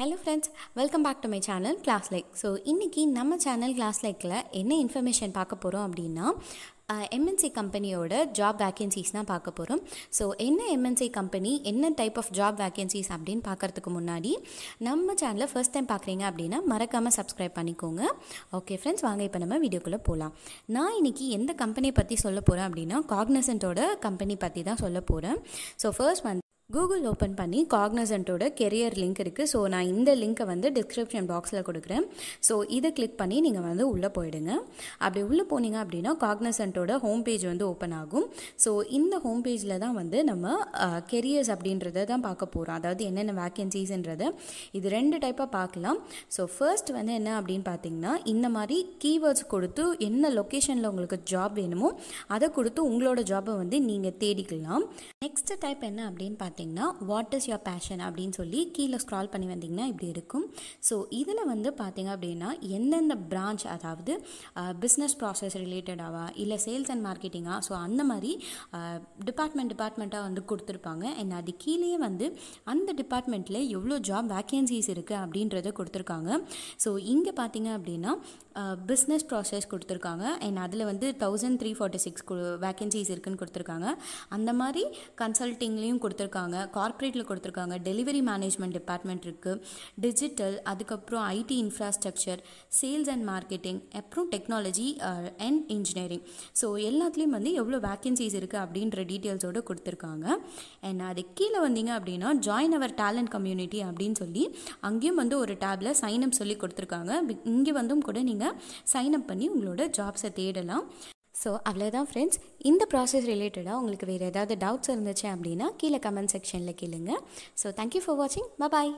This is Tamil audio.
hello friends welcome back to my channel class like so இன்றைக்கி நம்ம சேனல் கிளாஸ் லைக்கில் என்ன இன்ஃபர்மேஷன் பார்க்க போகிறோம் அப்படின்னா எம்என்சி கம்பெனியோட ஜாப் வேக்கன்சிஸ் தான் பார்க்க போகிறோம் ஸோ என்ன எம்என்சி கம்பெனி என்ன டைப் ஆஃப் ஜாப் வேக்கன்சிஸ் அப்படின்னு பார்க்குறதுக்கு முன்னாடி நம்ம சேனலை ஃபர்ஸ்ட் டைம் பார்க்குறீங்க அப்படின்னா மறக்காமல் சப்ஸ்கிரைப் பண்ணிக்கோங்க ஓகே ஃப்ரெண்ட்ஸ் வாங்க இப்போ நம்ம வீடியோக்குள்ளே போகலாம் நான் இன்றைக்கி எந்த கம்பெனியை பற்றி சொல்ல போகிறேன் அப்படின்னா காக்னசன்ட்டோட கம்பெனி பற்றி தான் சொல்ல போகிறேன் ஸோ ஃபர்ஸ்ட் வந்து கூகுள் ஓப்பன் பண்ணி காக்னசன்ட்டோட கெரியர் லிங்க் இருக்குது ஸோ நான் இந்த லிங்க்கை வந்து டிஸ்கிரிப்ஷன் பாக்ஸில் கொடுக்குறேன் ஸோ இதை கிளிக் பண்ணி நீங்கள் வந்து உள்ளே போயிடுங்க அப்படி உள்ளே போனீங்க அப்படின்னா காக்னசன்ட்டோட ஹோம் பேஜ் வந்து ஓப்பன் ஆகும் ஸோ இந்த ஹோம் பேஜில் தான் வந்து நம்ம கெரியர்ஸ் அப்படின்றத தான் பார்க்க போகிறோம் அதாவது என்னென்ன வேக்கன்சிஸ்ன்றத இது ரெண்டு டைப்பாக பார்க்கலாம் ஸோ ஃபர்ஸ்ட் வந்து என்ன அப்படின்னு பார்த்தீங்கன்னா இந்த மாதிரி கீவேர்ட்ஸ் கொடுத்து என்ன லொக்கேஷனில் உங்களுக்கு ஜாப் வேணுமோ அதை கொடுத்து உங்களோட ஜாபை வந்து நீங்கள் தேடிக்கலாம் நெக்ஸ்ட் டைப் என்ன அப்படின்னு பார்த்தீங்கன்னா பார்த்திங்கன்னா வாட் இஸ் யுவர் பேஷன் அப்படின்னு சொல்லி கீழே ஸ்க்ரால் பண்ணி வந்திங்கன்னா இப்படி இருக்கும் ஸோ இதில் வந்து பார்த்திங்க அப்படின்னா எந்தெந்த பிரான்ச் அதாவது பிஸ்னஸ் ப்ராசஸ் ரிலேட்டடாவா இல்லை சேல்ஸ் அண்ட் மார்க்கெட்டிங்காக ஸோ அந்த மாதிரி டிபார்ட்மெண்ட் டிபார்ட்மெண்ட்டாக வந்து கொடுத்துருப்பாங்க அண்ட் அது கீழேயே வந்து அந்த டிபார்ட்மெண்ட்டில் எவ்வளோ ஜாப் வேக்கன்சிஸ் இருக்குது அப்படின்றத கொடுத்துருக்காங்க ஸோ இங்கே பார்த்திங்க அப்படின்னா பிஸ்னஸ் ப்ராசஸ் கொடுத்துருக்காங்க அண்ட் அதில் வந்து thousand three forty six vacancies இருக்குதுன்னு கொடுத்துருக்காங்க அந்த மாதிரி கன்சல்ட்டிங்லேயும் கொடுத்துருக்காங்க கொடுத்துருக்காங்க கார்ப்பரேட்டில் கொடுத்துருக்காங்க டெலிவரி மேனேஜ்மெண்ட் டிபார்ட்மெண்ட் இருக்குது டிஜிட்டல் அதுக்கப்புறம் IT infrastructure sales and marketing அப்புறம் டெக்னாலஜி அண்ட் இன்ஜினியரிங் ஸோ எல்லாத்துலேயும் வந்து எவ்வளோ வேக்கன்சிஸ் இருக்குது அப்படின்ற டீட்டெயில்ஸோடு கொடுத்துருக்காங்க அண்ட் அது கீழே வந்தீங்க அப்படின்னா ஜாயின் அவர் டேலண்ட் கம்யூனிட்டி அப்படின்னு சொல்லி அங்கேயும் வந்து ஒரு டேபில் சைன் அப் சொல்லி கொடுத்துருக்காங்க இங்கே வந்தும் கூட நீங்கள் சைன் அப் பண்ணி உங்களோட ஜாப்ஸை தேடலாம் ஸோ அவ்வளோதான் ஃப்ரெண்ட்ஸ் இந்த ப்ராசஸ் ரிலேட்டடாக உங்களுக்கு வேறு ஏதாவது டவுட்ஸ் இருந்துச்சு அப்படின்னா கீழே கமெண்ட் செக்ஷனில் கேளுங்க ஸோ தேங்க்யூ ஃபார் வாட்சிங் பாய்